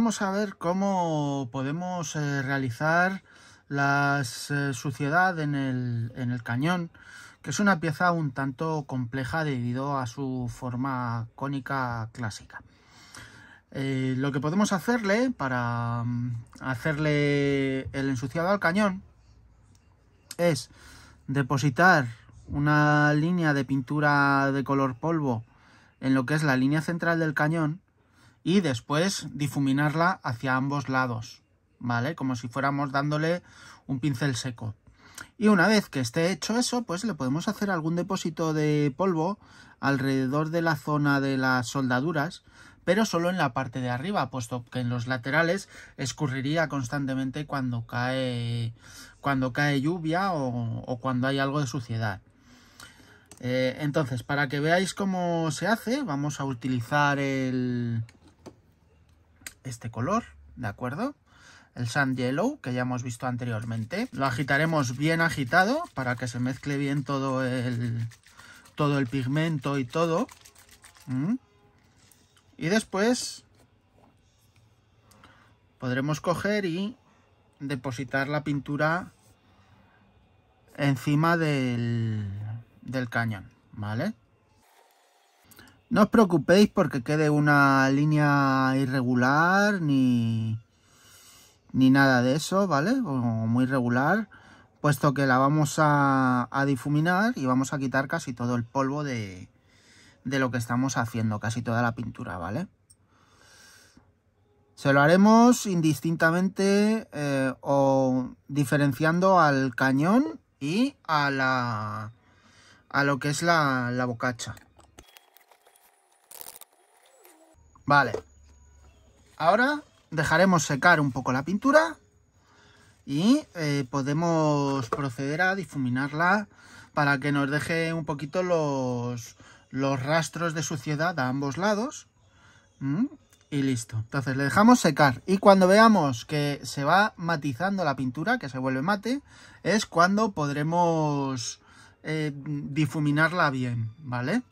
vamos a ver cómo podemos eh, realizar la eh, suciedad en el, cañón, que es una pieza un tanto compleja debido a su forma cónica clásica. Eh, lo que podemos hacerle para mm, hacerle el ensuciado al cañón es depositar una línea de pintura de color polvo en lo que es la línea central del cañón y después difuminarla hacia ambos lados, ¿vale? Como si fuéramos dándole un pincel seco. Y una vez que esté hecho eso, pues le podemos hacer algún depósito de polvo alrededor de la zona de las soldaduras, pero solo en la parte de arriba, puesto que en los laterales escurriría constantemente cuando cae, cuando cae lluvia o, cuando hay algo de suciedad. Eh, entonces, para que veáis cómo se hace, vamos a utilizar el, este color, ¿de acuerdo? El Sand Yellow, que ya hemos visto anteriormente. Lo agitaremos bien agitado para que se mezcle bien todo el, todo el pigmento y todo. Mm. Y después podremos coger y depositar la pintura encima del, del cañón, ¿vale? No os preocupéis porque quede una línea irregular ni, ni nada de eso, ¿vale? O muy regular, puesto que la vamos a, difuminar y vamos a quitar casi todo el polvo de, lo que estamos haciendo, casi toda la pintura, ¿vale? Se lo haremos indistintamente eh, o diferenciando al cañón y a, la, a lo que es la bocacha. Vale. Ahora dejaremos secar un poco la pintura y eh, podemos proceder a difuminarla para que nos deje un poquito los, los rastros de suciedad a ambos lados. Y listo. Entonces le dejamos secar. Y cuando veamos que se va matizando la pintura, que se vuelve mate, es cuando podremos eh, difuminarla bien, ¿vale?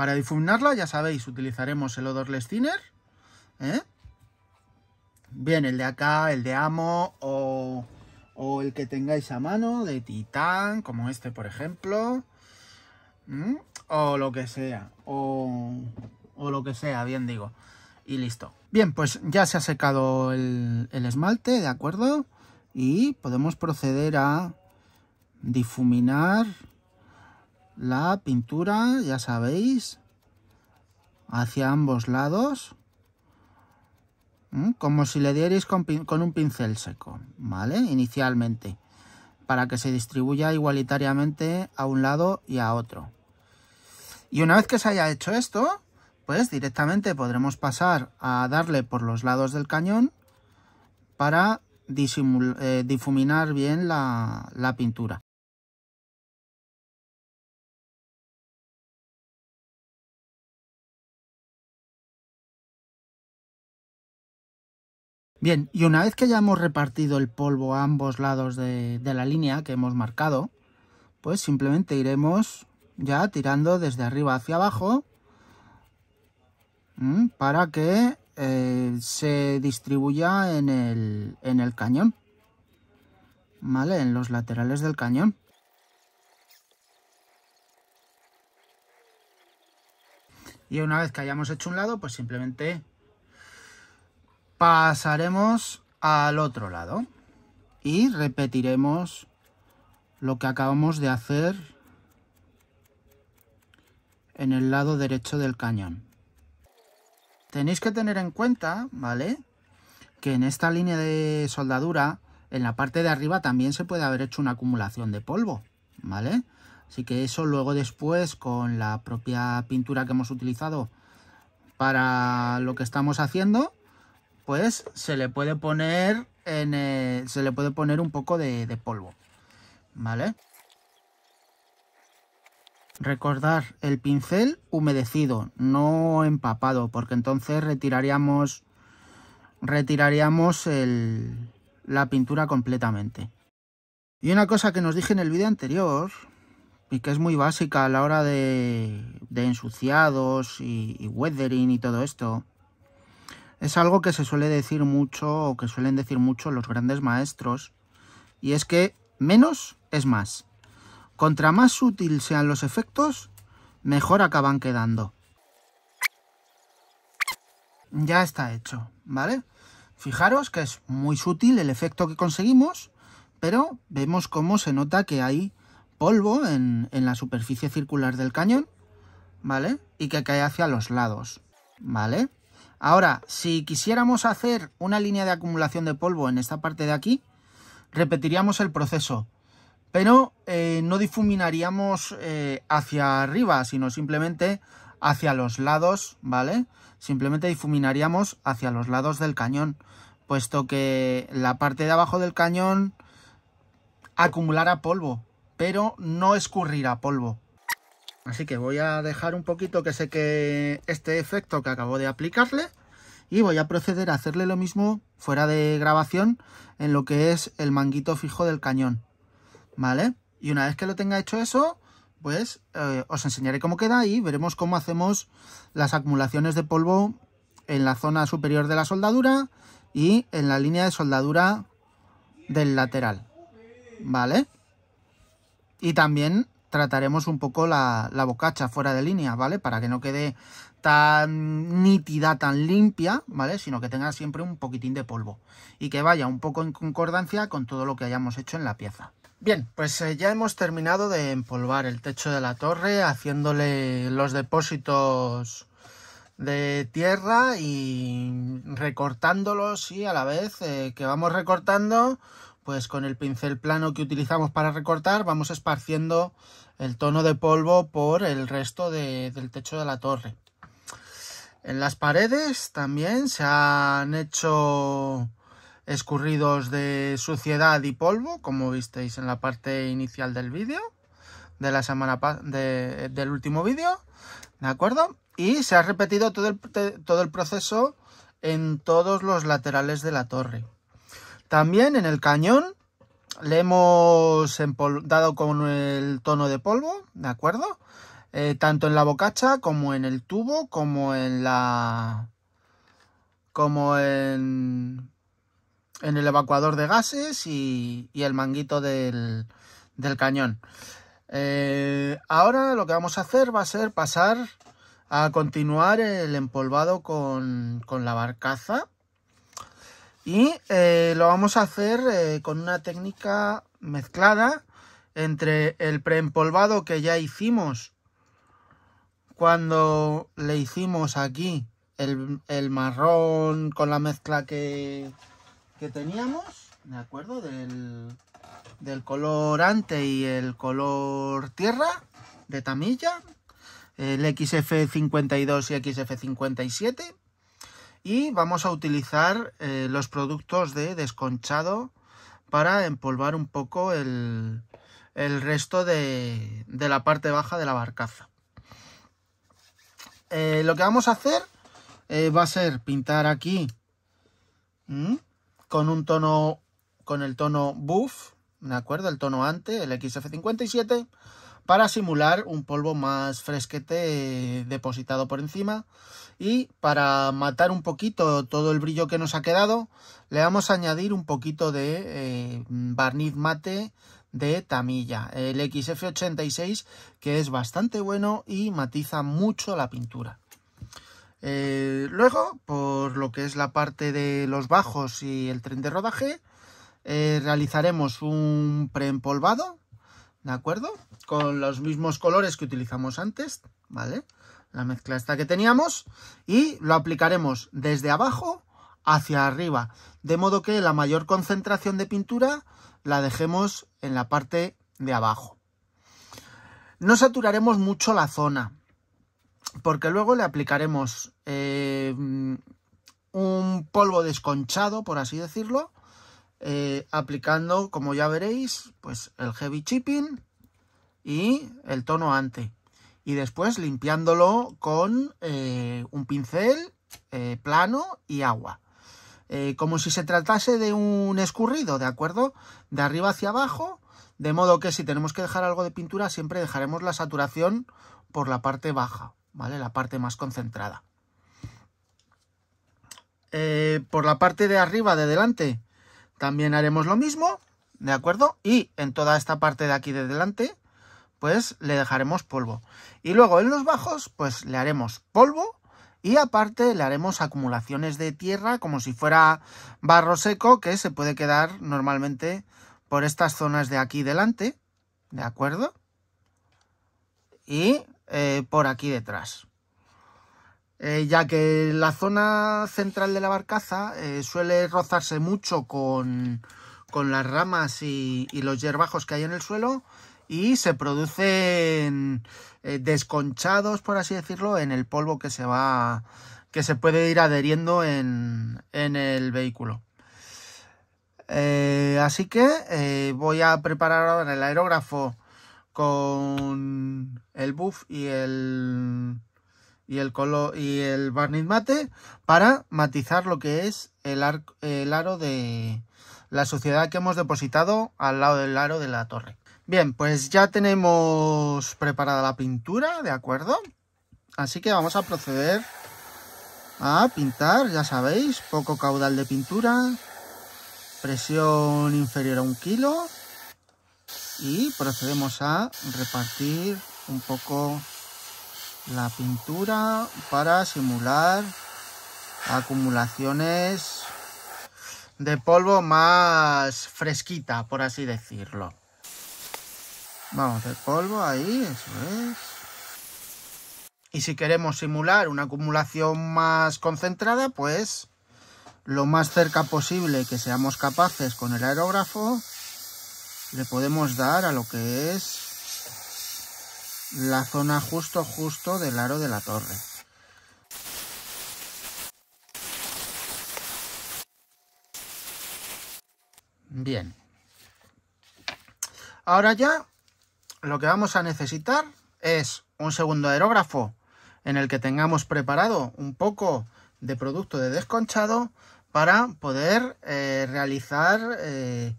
Para difuminarla, ya sabéis, utilizaremos el odorless Thinner. ¿eh? Bien, el de acá, el de Amo o, el que tengáis a mano, de titán, como este, por ejemplo. O lo que sea, o, lo que sea, bien digo. Y listo. Bien, pues ya se ha secado el, el esmalte, ¿de acuerdo? Y podemos proceder a difuminar la pintura, ya sabéis, hacia ambos lados, como si le dierais con, un pincel seco, ¿vale? Inicialmente, para que se distribuya igualitariamente a un lado y a otro. Y una vez que se haya hecho esto, pues directamente podremos pasar a darle por los lados del cañón para eh, difuminar bien la pintura. Bien, y una vez que hayamos repartido el polvo a ambos lados de, la línea que hemos marcado, pues simplemente iremos ya tirando desde arriba hacia abajo para que eh, se distribuya en el, en el cañón, ¿vale? En los laterales del cañón. Y una vez que hayamos hecho un lado, pues simplemente pasaremos al otro lado y repetiremos lo que acabamos de hacer en el lado derecho del cañón. Tenéis que tener en cuenta, ¿vale? Que en esta línea de soldadura, en la parte de arriba también se puede haber hecho una acumulación de polvo, ¿vale? Así que eso luego después con la propia pintura que hemos utilizado para lo que estamos haciendo, pues se le puede poner, eh, se le puede poner un poco de, polvo, ¿vale? Recordar el pincel humedecido, no empapado, porque entonces retiraríamos, retiraríamos la pintura completamente. Y una cosa que nos dije en el vídeo anterior, y que es muy básica a la hora de, ensuciados y, y weathering y todo esto, es algo que se suele decir mucho o que suelen decir mucho los grandes maestros y es que menos es más. Contra más sutil sean los efectos, mejor acaban quedando. Ya está hecho, ¿vale? Fijaros que es muy sutil el efecto que conseguimos, pero vemos cómo se nota que hay polvo en, en la superficie circular del cañón, ¿vale? Y que cae hacia los lados, ¿vale? Ahora, si quisiéramos hacer una línea de acumulación de polvo en esta parte de aquí, repetiríamos el proceso, pero eh, no difuminaríamos eh, hacia arriba, sino simplemente hacia los lados, ¿vale? Simplemente difuminaríamos hacia los lados del cañón, puesto que la parte de abajo del cañón acumulará polvo, pero no escurrirá polvo, Así que voy a dejar un poquito que seque este efecto que acabo de aplicarle y voy a proceder a hacerle lo mismo fuera de grabación en lo que es el manguito fijo del cañón, ¿vale? Y una vez que lo tenga hecho eso, pues eh, os enseñaré cómo queda y veremos cómo hacemos las acumulaciones de polvo en la zona superior de la soldadura y en la línea de soldadura del lateral, ¿vale? Y también trataremos un poco la, bocacha fuera de línea, ¿vale? Para que no quede tan nítida, tan limpia, ¿vale? Sino que tenga siempre un poquitín de polvo y que vaya un poco en concordancia con todo lo que hayamos hecho en la pieza. Bien, pues eh, ya hemos terminado de empolvar el techo de la torre haciéndole los depósitos de tierra y recortándolos y a la vez eh, que vamos recortando pues con el pincel plano que utilizamos para recortar vamos esparciendo el tono de polvo por el resto del techo de la torre. En las paredes también se han hecho escurridos de suciedad y polvo, como visteis en la parte inicial del vídeo, de la semana del último vídeo, ¿de acuerdo? Y se ha repetido todo todo el proceso en todos los laterales de la torre. También en el cañón le hemos dado con el tono de polvo, ¿de acuerdo? Eh, tanto en la bocacha como en el tubo, como en la... como en... el evacuador de gases y, el manguito del, cañón. Eh, ahora lo que vamos a hacer va a ser pasar a continuar el empolvado con la barcaza. Y eh, lo vamos a hacer eh, con una técnica mezclada entre el preempolvado que ya hicimos cuando le hicimos aquí el, marrón con la mezcla que, teníamos, ¿de acuerdo? Del, del, color ante y el color tierra de tamilla, el XF52 y XF57 y vamos a utilizar eh, los productos de desconchado para empolvar un poco el, resto de, la parte baja de la barcaza. Eh, lo que vamos a hacer eh, va a ser pintar aquí con un tono, con el tono buff, ¿de acuerdo? El tono ante, el XF57, para simular un polvo más fresquete depositado por encima y para matar un poquito todo el brillo que nos ha quedado le vamos a añadir un poquito de eh, barniz mate de Tamilla, el XF86 que es bastante bueno y matiza mucho la pintura. Eh, luego, por lo que es la parte de los bajos y el tren de rodaje, eh, realizaremos un pre-empolvado, ¿de acuerdo? Con los mismos colores que utilizamos antes, ¿vale? vale la mezcla esta que teníamos, y lo aplicaremos desde abajo hacia arriba, de modo que la mayor concentración de pintura la dejemos en la parte de abajo. No saturaremos mucho la zona, porque luego le aplicaremos eh, un polvo desconchado, por así decirlo, eh, aplicando, como ya veréis, pues el heavy chipping y el tono ante y después limpiándolo con eh, un pincel eh, plano y agua. Eh, como si se tratase de un escurrido, ¿de acuerdo? De arriba hacia abajo, de modo que si tenemos que dejar algo de pintura siempre dejaremos la saturación por la parte baja, ¿vale? La parte más concentrada. por la parte de arriba, de delante, también haremos lo mismo, ¿de acuerdo? Y en toda esta parte de aquí de delante, pues le dejaremos polvo. Y luego en los bajos, pues le haremos polvo y aparte le haremos acumulaciones de tierra como si fuera barro seco que se puede quedar normalmente por estas zonas de aquí delante, ¿de acuerdo? Y eh, por aquí detrás. Eh, ya que la zona central de la barcaza eh, suele rozarse mucho con, las ramas y, y los yerbajos que hay en el suelo, y se producen eh, desconchados, por así decirlo, en el polvo que se va que se puede ir adheriendo en, en el vehículo. Eh, así que eh, voy a preparar ahora el aerógrafo con el buff y el y el color y el barniz mate para matizar lo que es el, el aro de la suciedad que hemos depositado al lado del aro de la torre. Bien, pues ya tenemos preparada la pintura, ¿de acuerdo? Así que vamos a proceder a pintar, ya sabéis, poco caudal de pintura, presión inferior a un kilo y procedemos a repartir un poco la pintura para simular acumulaciones de polvo más fresquita, por así decirlo. Vamos a polvo ahí, eso es. Y si queremos simular una acumulación más concentrada, pues lo más cerca posible que seamos capaces con el aerógrafo, le podemos dar a lo que es la zona justo justo del aro de la torre. Bien. Ahora ya lo que vamos a necesitar es un segundo aerógrafo en el que tengamos preparado un poco de producto de desconchado para poder eh, realizar eh,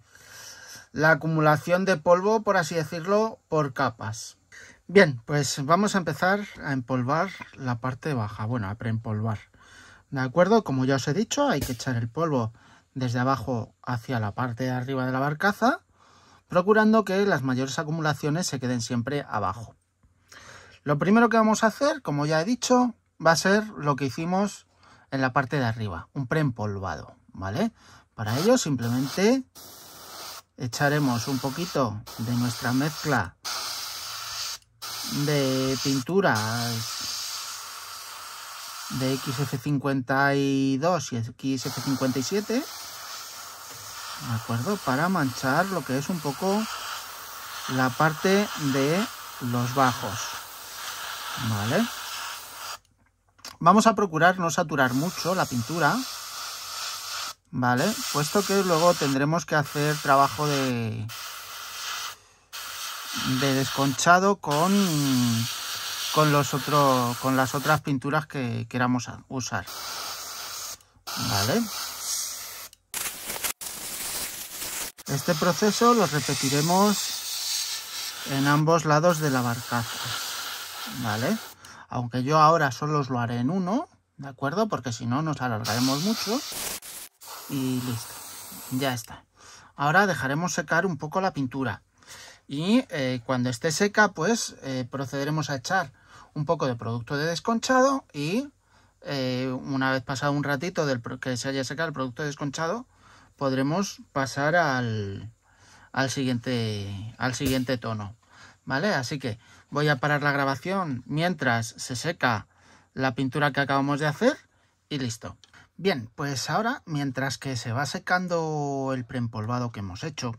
la acumulación de polvo, por así decirlo, por capas. Bien, pues vamos a empezar a empolvar la parte baja, bueno, a preempolvar. ¿De acuerdo? Como ya os he dicho, hay que echar el polvo desde abajo hacia la parte de arriba de la barcaza procurando que las mayores acumulaciones se queden siempre abajo. Lo primero que vamos a hacer, como ya he dicho, va a ser lo que hicimos en la parte de arriba, un preempolvado, ¿vale? Para ello simplemente echaremos un poquito de nuestra mezcla de pinturas de XF52 y XF57 ¿de acuerdo? Para manchar lo que es un poco la parte de los bajos, ¿vale? Vamos a procurar no saturar mucho la pintura, ¿vale? Puesto que luego tendremos que hacer trabajo de, de desconchado con, con, los otros con las otras pinturas que queramos usar, ¿vale? Este proceso lo repetiremos en ambos lados de la barcaza, ¿vale? Aunque yo ahora solo os lo haré en uno, ¿de acuerdo? Porque si no nos alargaremos mucho. Y listo, ya está. Ahora dejaremos secar un poco la pintura. Y eh, cuando esté seca, pues eh, procederemos a echar un poco de producto de desconchado y eh, una vez pasado un ratito del que se haya secado el producto de desconchado, podremos pasar al, siguiente, al siguiente tono. ¿Vale? Así que voy a parar la grabación mientras se seca la pintura que acabamos de hacer y listo. Bien, pues ahora, mientras que se va secando el preempolvado que hemos hecho,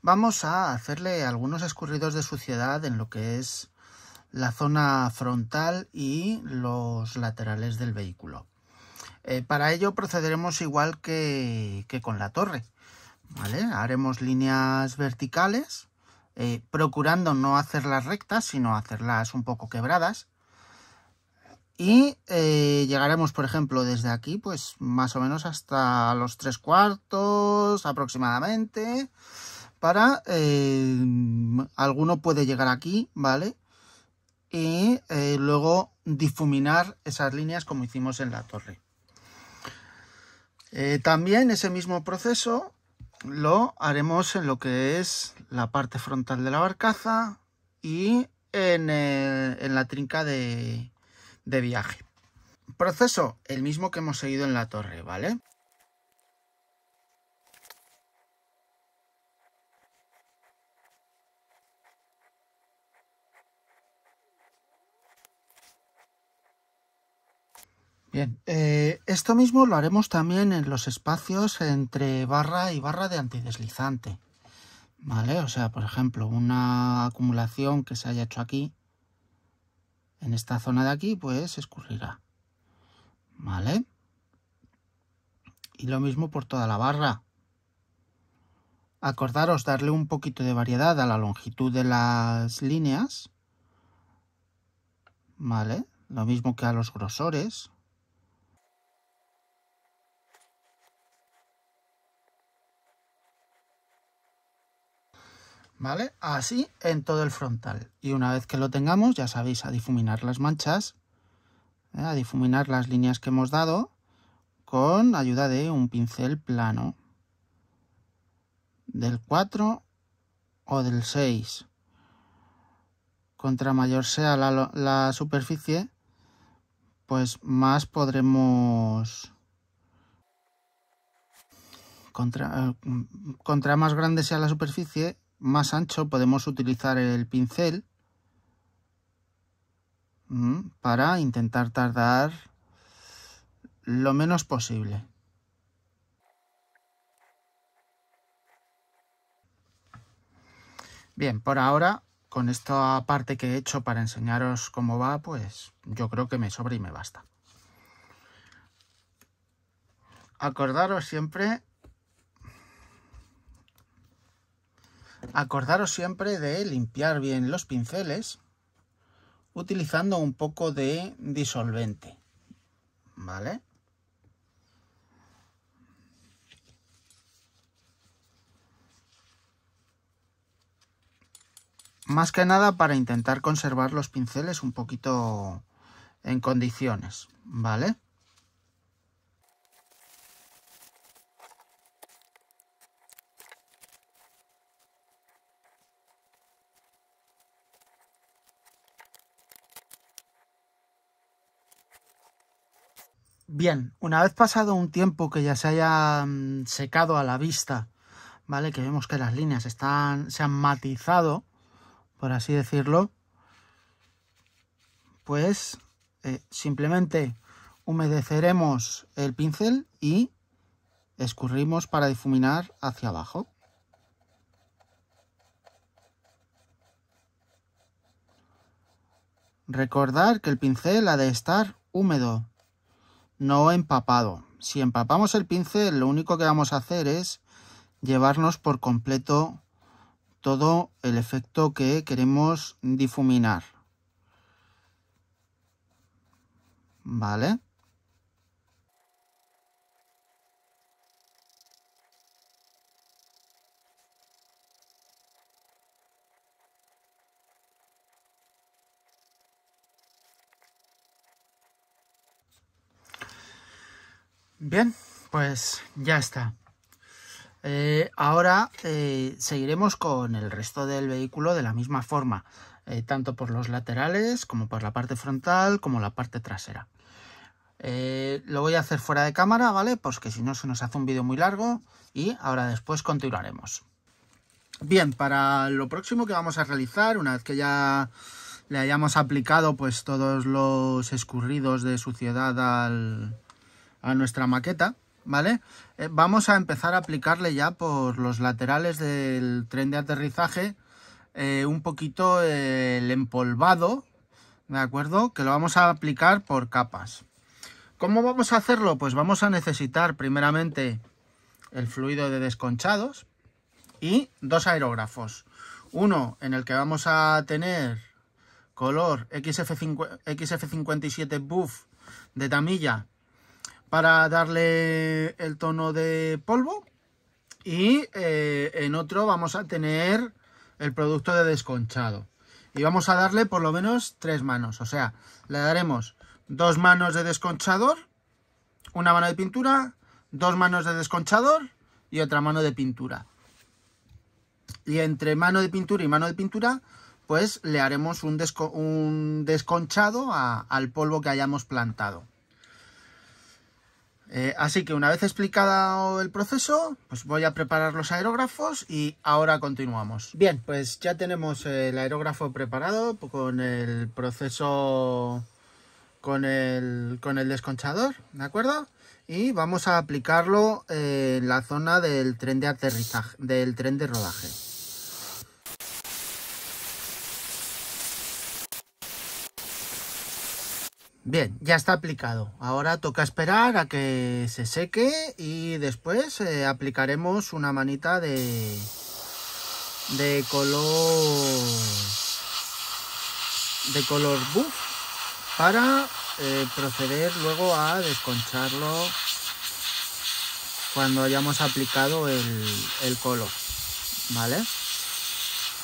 vamos a hacerle algunos escurridos de suciedad en lo que es la zona frontal y los laterales del vehículo. Eh, para ello procederemos igual que, con la torre. Haremos líneas verticales, eh, procurando no hacerlas rectas, sino hacerlas un poco quebradas. Y eh, llegaremos, por ejemplo, desde aquí, pues más o menos hasta los tres cuartos aproximadamente. Para alguno puede llegar aquí, ¿vale? Y luego difuminar esas líneas como hicimos en la torre. Eh, también ese mismo proceso lo haremos en lo que es la parte frontal de la barcaza y en, eh, la trinca de viaje. Proceso el mismo que hemos seguido en la torre, ¿vale? Bien, eh, esto mismo lo haremos también en los espacios entre barra y barra de antideslizante. ¿Vale? O sea, por ejemplo, una acumulación que se haya hecho aquí, en esta zona de aquí, pues escurrirá. ¿Vale? Y lo mismo por toda la barra. Acordaros darle un poquito de variedad a la longitud de las líneas. ¿Vale? Lo mismo que a los grosores. ¿vale? Así en todo el frontal. Y una vez que lo tengamos, ya sabéis, a difuminar las manchas, ¿eh? a difuminar las líneas que hemos dado con ayuda de un pincel plano del 4 o del 6. Contra mayor sea la, superficie, pues más podremos... Contra, eh, contra, más grande sea la superficie, más ancho podemos utilizar el pincel para intentar tardar lo menos posible. Bien, por ahora, con esta parte que he hecho para enseñaros cómo va, pues yo creo que me sobra y me basta. Acordaros siempre Acordaros siempre de limpiar bien los pinceles utilizando un poco de disolvente, ¿vale? Más que nada para intentar conservar los pinceles un poquito en condiciones, ¿vale? Bien, una vez pasado un tiempo que ya se haya mm, secado a la vista, ¿vale? Que vemos que las líneas están, se han matizado, por así decirlo, pues eh, simplemente humedeceremos el pincel y escurrimos para difuminar hacia abajo. Recordar que el pincel ha de estar húmedo no empapado. Si empapamos el pincel, lo único que vamos a hacer es llevarnos por completo todo el efecto que queremos difuminar. ¿Vale? Bien, pues ya está. Eh, ahora eh, seguiremos con el resto del vehículo de la misma forma, eh, tanto por los laterales como por la parte frontal como la parte trasera. lo voy a hacer fuera de cámara, ¿vale? Pues si no se nos hace un vídeo muy largo y ahora después continuaremos. Bien, para lo próximo que vamos a realizar, una vez que ya le hayamos aplicado pues todos los escurridos de suciedad al, a nuestra maqueta, ¿vale? Eh, vamos a empezar a aplicarle ya por los laterales del tren de aterrizaje eh, un poquito eh, el empolvado, ¿de acuerdo? Que lo vamos a aplicar por capas. ¿Cómo vamos a hacerlo? Pues vamos a necesitar primeramente el fluido de desconchados y dos aerógrafos. Uno en el que vamos a tener color XF57 Buff de Tamilla para darle el tono de polvo. Y eh, en otro vamos a tener el producto de desconchado. Y vamos a darle por lo menos tres manos. O sea, le daremos dos manos de desconchador, una mano de pintura, dos manos de desconchador y otra mano de pintura. Y entre mano de pintura y mano de pintura, pues le haremos un, desconchado al polvo que hayamos plantado. Eh, así que una vez explicado el proceso, pues voy a preparar los aerógrafos y ahora continuamos. Bien, pues ya tenemos el aerógrafo preparado con el proceso con el, con el desconchador, ¿de acuerdo? Y vamos a aplicarlo en la zona del tren de aterrizaje, del tren de rodaje. Bien, ya está aplicado. Ahora toca esperar a que se seque y después eh, aplicaremos una manita de, de color de color buff para eh, proceder luego a desconcharlo cuando hayamos aplicado el, el color, ¿vale?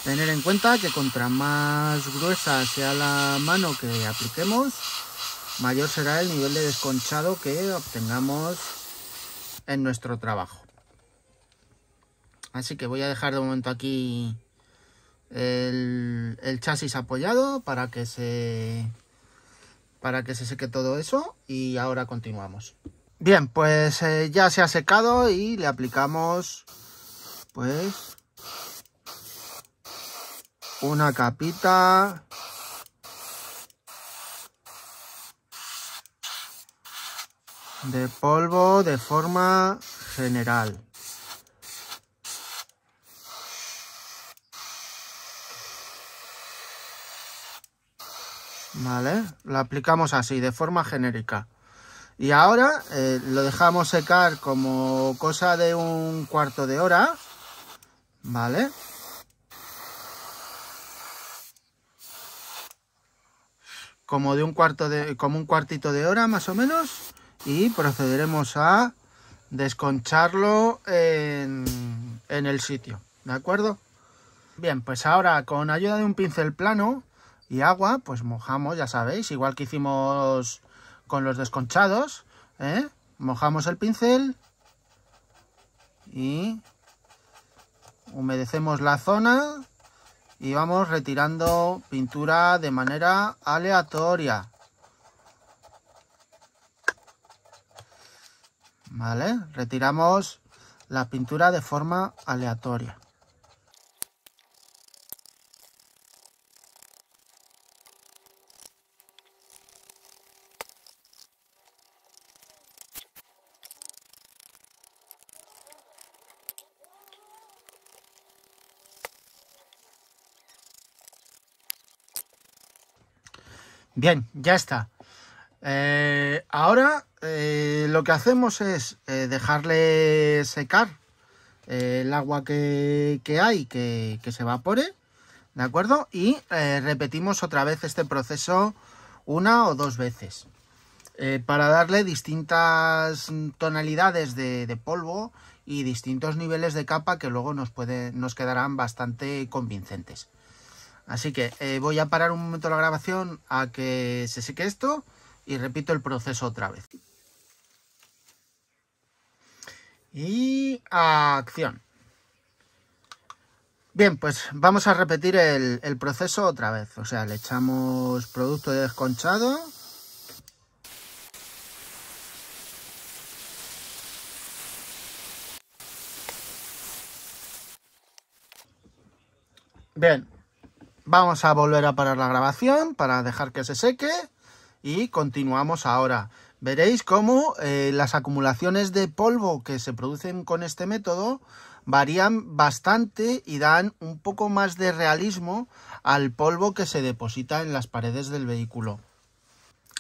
Tener en cuenta que contra más gruesa sea la mano que apliquemos, mayor será el nivel de desconchado que obtengamos en nuestro trabajo. Así que voy a dejar de momento aquí el, chasis apoyado para que se para que se seque todo eso y ahora continuamos. Bien, pues eh, ya se ha secado y le aplicamos pues una capita de polvo de forma general. ¿Vale? Lo aplicamos así, de forma genérica. Y ahora eh, lo dejamos secar como cosa de un cuarto de hora. ¿Vale? Como de un cuarto de. como un cuartito de hora más o menos y procederemos a desconcharlo en, el sitio, ¿de acuerdo? Bien, pues ahora con ayuda de un pincel plano y agua, pues mojamos, ya sabéis, igual que hicimos con los desconchados, ¿eh? mojamos el pincel y humedecemos la zona y vamos retirando pintura de manera aleatoria. ¿vale? Retiramos la pintura de forma aleatoria. Bien, ya está. Eh, ahora eh, lo que hacemos es eh, dejarle secar el agua que, hay, que, se evapore, ¿de acuerdo? Y repetimos otra vez este proceso una o dos veces para darle distintas tonalidades de, polvo y distintos niveles de capa que luego nos, puede, nos quedarán bastante convincentes. Así que voy a parar un momento la grabación a que se seque esto y repito el proceso otra vez. Y acción. Bien, pues vamos a repetir el, proceso otra vez. O sea, le echamos producto desconchado. Bien, vamos a volver a parar la grabación para dejar que se seque y continuamos ahora. Veréis cómo eh, las acumulaciones de polvo que se producen con este método varían bastante y dan un poco más de realismo al polvo que se deposita en las paredes del vehículo.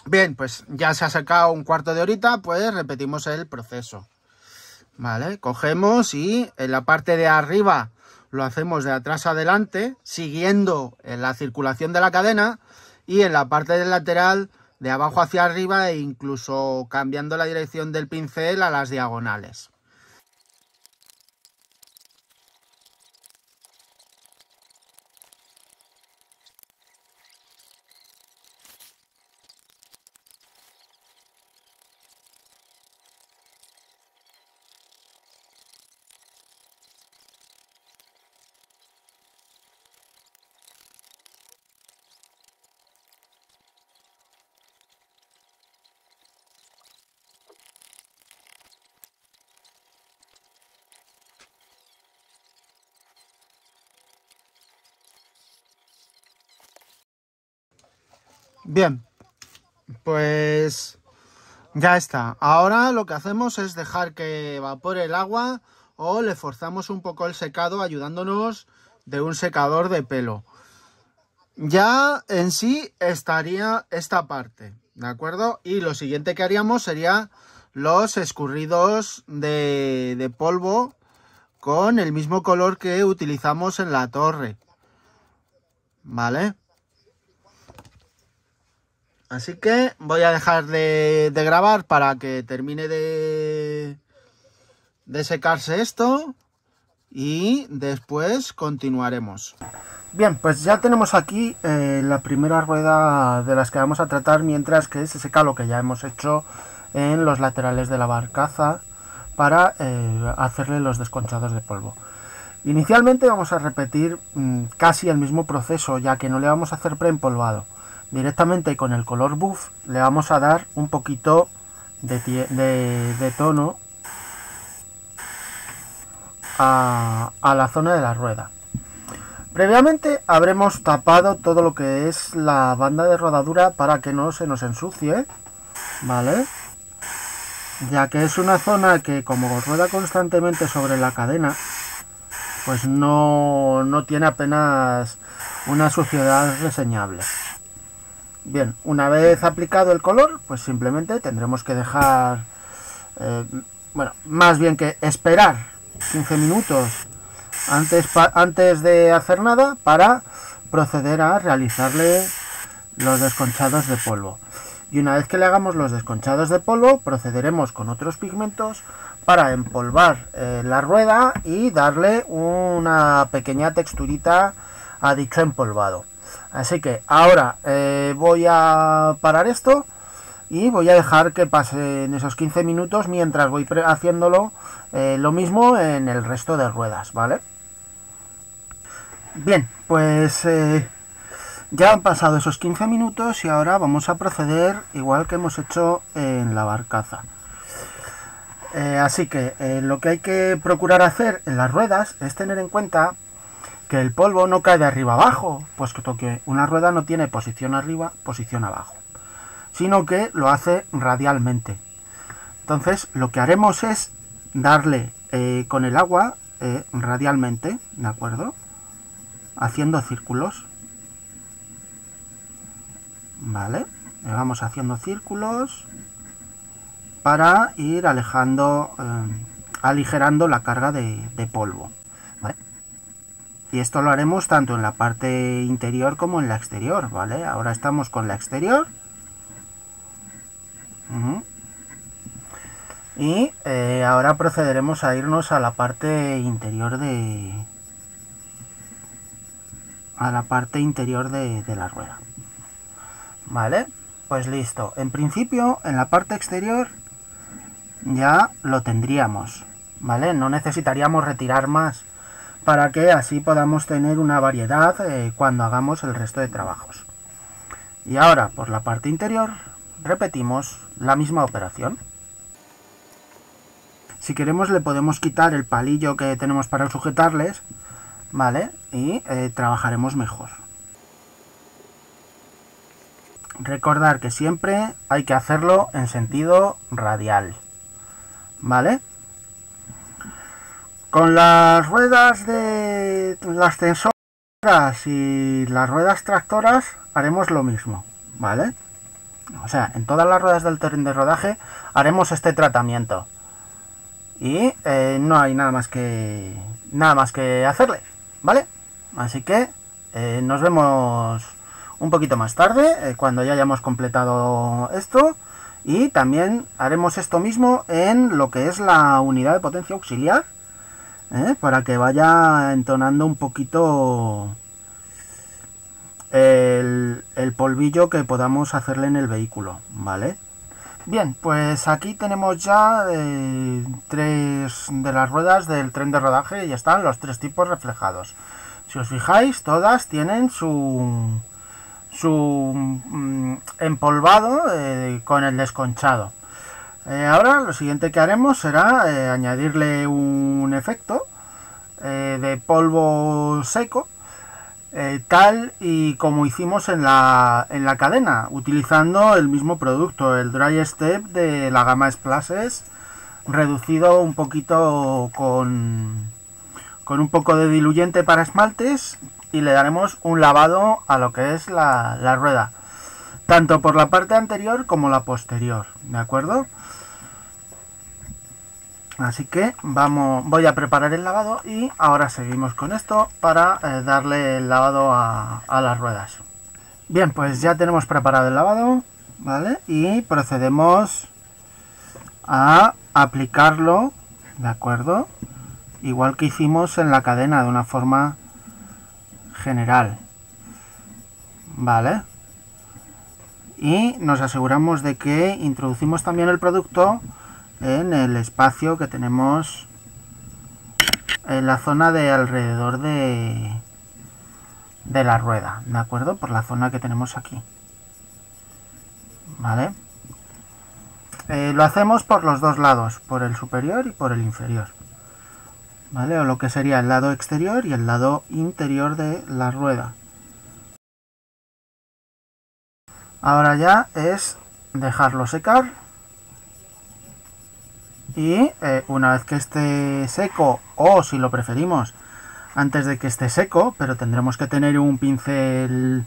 Bien, pues ya se ha sacado un cuarto de horita, pues repetimos el proceso. Vale, cogemos y en la parte de arriba lo hacemos de atrás adelante, siguiendo la circulación de la cadena, y en la parte del lateral de abajo hacia arriba e incluso cambiando la dirección del pincel a las diagonales. Bien, pues ya está. Ahora lo que hacemos es dejar que evapore el agua o le forzamos un poco el secado ayudándonos de un secador de pelo. Ya en sí estaría esta parte, ¿de acuerdo? Y lo siguiente que haríamos sería los escurridos de, de polvo con el mismo color que utilizamos en la torre. ¿Vale? Así que voy a dejar de, grabar para que termine de, secarse esto y después continuaremos. Bien, pues ya tenemos aquí eh, la primera rueda de las que vamos a tratar mientras que se seca lo que ya hemos hecho en los laterales de la barcaza para eh, hacerle los desconchados de polvo. Inicialmente vamos a repetir mm, casi el mismo proceso ya que no le vamos a hacer preempolvado directamente con el color buff le vamos a dar un poquito de, tono a, la zona de la rueda previamente habremos tapado todo lo que es la banda de rodadura para que no se nos ensucie vale ya que es una zona que como rueda constantemente sobre la cadena pues no tiene apenas una suciedad reseñable Bien, una vez aplicado el color, pues simplemente tendremos que dejar, eh, bueno, más bien que esperar 15 minutos antes, antes de hacer nada para proceder a realizarle los desconchados de polvo. Y una vez que le hagamos los desconchados de polvo, procederemos con otros pigmentos para empolvar eh, la rueda y darle una pequeña texturita a dicho empolvado. Así que ahora eh, voy a parar esto y voy a dejar que en esos 15 minutos mientras voy haciéndolo eh, lo mismo en el resto de ruedas, ¿vale? Bien, pues eh, ya han pasado esos 15 minutos y ahora vamos a proceder igual que hemos hecho en la barcaza. así que lo que hay que procurar hacer en las ruedas es tener en cuenta que el polvo no cae de arriba abajo, puesto que una rueda no tiene posición arriba, posición abajo, sino que lo hace radialmente. Entonces lo que haremos es darle eh, con el agua eh, radialmente, ¿de acuerdo? Haciendo círculos. Vale, Le vamos haciendo círculos para ir alejando, eh, aligerando la carga de polvo. Y esto lo haremos tanto en la parte interior como en la exterior, ¿vale? Ahora estamos con la exterior. Y eh, ahora procederemos a irnos a la parte interior de... A la parte interior de, de la rueda. ¿Vale? Pues listo. En principio, en la parte exterior ya lo tendríamos. ¿Vale? No necesitaríamos retirar más para que así podamos tener una variedad eh, cuando hagamos el resto de trabajos. Y ahora por la parte interior repetimos la misma operación. Si queremos le podemos quitar el palillo que tenemos para sujetarles, ¿vale? Y eh, trabajaremos mejor. Recordar que siempre hay que hacerlo en sentido radial, ¿vale? Con las ruedas de las tensoras y las ruedas tractoras haremos lo mismo, ¿vale? O sea, en todas las ruedas del terreno de rodaje haremos este tratamiento. Y eh, no hay nada más que nada más que hacerle, ¿vale? Así que eh, nos vemos un poquito más tarde, eh, cuando ya hayamos completado esto. Y también haremos esto mismo en lo que es la unidad de potencia auxiliar, ¿eh? para que vaya entonando un poquito el, polvillo que podamos hacerle en el vehículo, ¿vale? Bien, pues aquí tenemos ya eh, tres de las ruedas del tren de rodaje y están los tres tipos reflejados. Si os fijáis, todas tienen su, su mm, empolvado eh, con el desconchado. Eh, ahora lo siguiente que haremos será eh, añadirle un efecto eh, de polvo seco, tal y como hicimos en la, cadena, utilizando el mismo producto, el Dry Step de la gama Splashes, reducido un poquito con, un poco de diluyente para esmaltes y le daremos un lavado a lo que es la, la rueda, tanto por la parte anterior como la posterior, ¿de acuerdo? Así que vamos, voy a preparar el lavado y ahora seguimos con esto para eh, darle el lavado a, las ruedas. Bien, pues ya tenemos preparado el lavado, ¿vale? Y procedemos a aplicarlo, ¿de acuerdo? Igual que hicimos en la cadena, de una forma general, ¿vale? Y nos aseguramos de que introducimos también el producto en el espacio que tenemos en la zona de alrededor de, de la rueda, ¿de acuerdo? Por la zona que tenemos aquí. ¿Vale? Eh, lo hacemos por los dos lados, por el superior y por el inferior. ¿Vale? O lo que sería el lado exterior y el lado interior de la rueda. Ahora ya es dejarlo secar y eh, una vez que esté seco o si lo preferimos antes de que esté seco pero tendremos que tener un pincel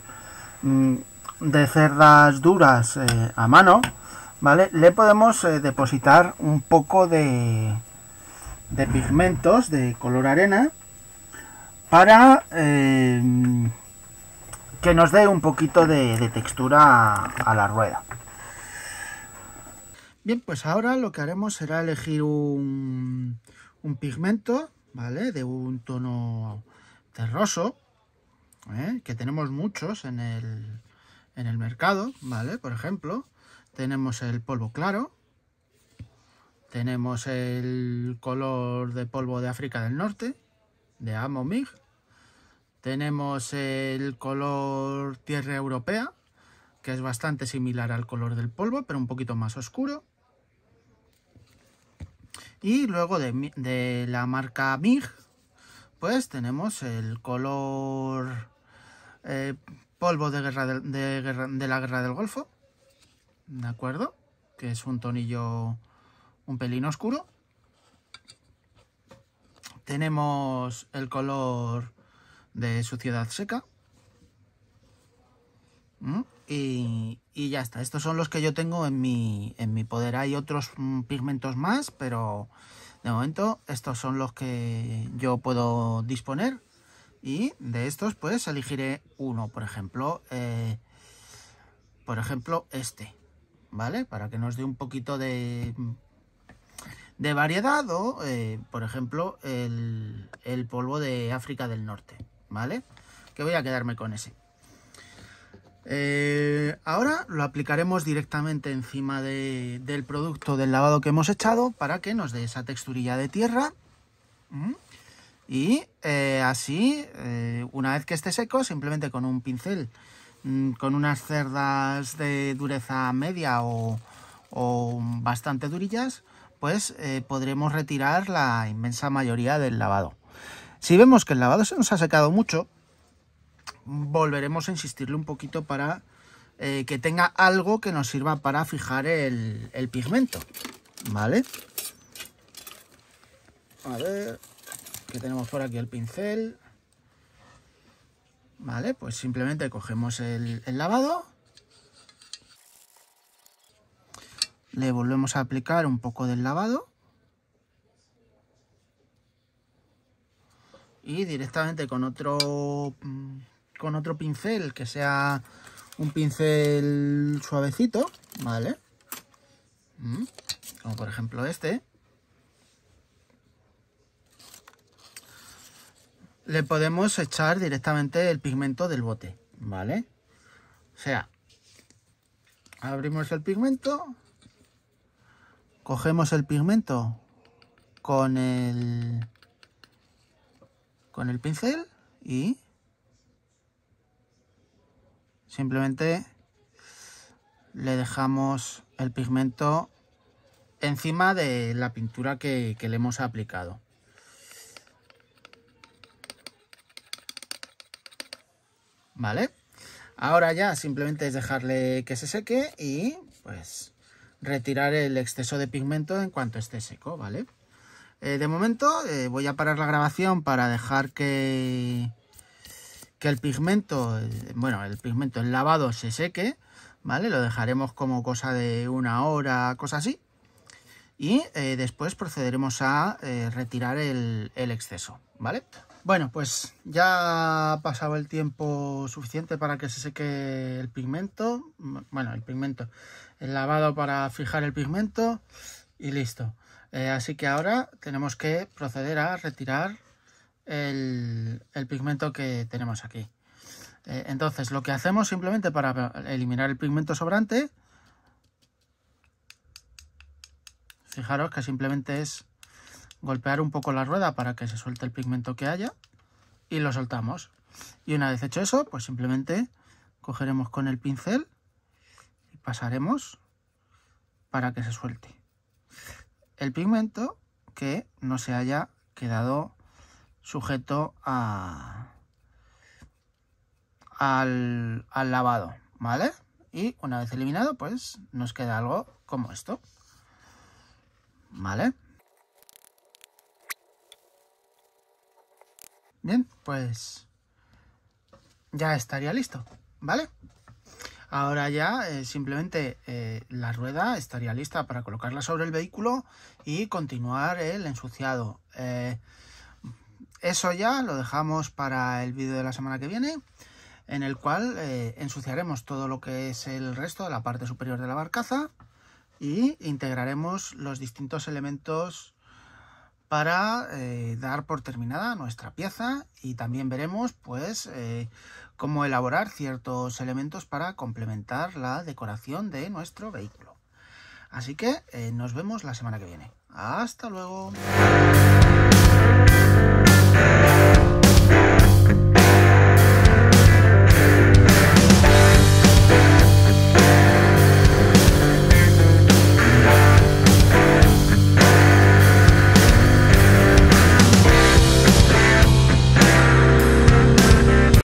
mm, de cerdas duras eh, a mano le podemos eh, depositar un poco de pigmentos de color arena para que nos dé un poquito de, textura a la rueda Bien, pues ahora lo que haremos será elegir un, pigmento, ¿vale? De un tono terroso, ¿eh? que tenemos muchos en el, en el mercado, ¿vale? Por ejemplo, tenemos el polvo claro, tenemos el color de polvo de África del Norte, de Amomig, tenemos el color tierra europea, que es bastante similar al color del polvo, pero un poquito más oscuro. Y luego de, la marca MIG, pues tenemos el color eh, polvo de, guerra de, de, de la Guerra del Golfo, ¿de acuerdo? Que es un tonillo un pelín oscuro. Tenemos el color de suciedad seca, ¿Mm? Y, ya está. Estos son los que yo tengo en mi, poder. Hay otros mm, pigmentos más, pero de momento estos son los que yo puedo disponer. Y de estos, pues, elegiré uno, por ejemplo. Eh, por ejemplo, este. ¿Vale? Para que nos dé un poquito de, de variedad o, eh, por ejemplo, el polvo de África del Norte. ¿Vale? Que voy a quedarme con ese. Eh, ahora lo aplicaremos directamente encima del producto del lavado que hemos echado para que nos dé esa texturilla de tierra. Y eh, así, eh, una vez que esté seco, simplemente con un pincel, con unas cerdas de dureza media o bastante durillas, pues podremos retirar la inmensa mayoría del lavado. Si vemos que el lavado se nos ha secado mucho, volveremos a insistirle un poquito para eh, que tenga algo que nos sirva para fijar el, pigmento, ¿vale? A ver, que tenemos por aquí el pincel. Vale, pues simplemente cogemos el lavado. Le volvemos a aplicar un poco del lavado. y directamente con otro mm, con otro pincel que sea un pincel suavecito, ¿vale? Mm, como por ejemplo este. Le podemos echar directamente el pigmento del bote, ¿vale? O sea, abrimos el pigmento, cogemos el pigmento con el, con el pincel y Simplemente le dejamos el pigmento encima de la pintura que, le hemos aplicado. ¿Vale? Ahora ya simplemente es dejarle que se seque y pues retirar el exceso de pigmento en cuanto esté seco, ¿vale? Eh, de momento eh, voy a parar la grabación para dejar que, el pigmento, eh, bueno, el pigmento, el lavado se seque, ¿vale? Lo dejaremos como cosa de una hora, cosa así. Y eh, después procederemos a eh, retirar el, exceso, ¿vale? Bueno, pues ya ha pasado el tiempo suficiente para que se seque el pigmento. Bueno, el pigmento, el lavado para fijar el pigmento y listo. así que ahora tenemos que proceder a retirar el, pigmento que tenemos aquí. Eh, entonces, lo que hacemos simplemente para eliminar el pigmento sobrante, fijaros que simplemente es golpear un poco la rueda para que se suelte el pigmento que haya y lo soltamos. Y una vez hecho eso, pues simplemente cogeremos con el pincel y pasaremos para que se suelte el pigmento que no se haya quedado sujeto a, al, lavado, ¿vale? Y una vez eliminado, pues nos queda algo como esto, ¿vale? Bien, pues ya estaría listo, ¿vale? Ahora ya eh, simplemente eh, la rueda estaría lista para colocarla sobre el vehículo y continuar el ensuciado. Eh, eso ya lo dejamos para el vídeo de la semana que viene, en el cual eh, ensuciaremos todo lo que es el resto de la parte superior de la barcaza y integraremos los distintos elementos para eh, dar por terminada nuestra pieza y también veremos pues eh, cómo elaborar ciertos elementos para complementar la decoración de nuestro vehículo. Así que nos vemos la semana que viene. Hasta luego. Thank you.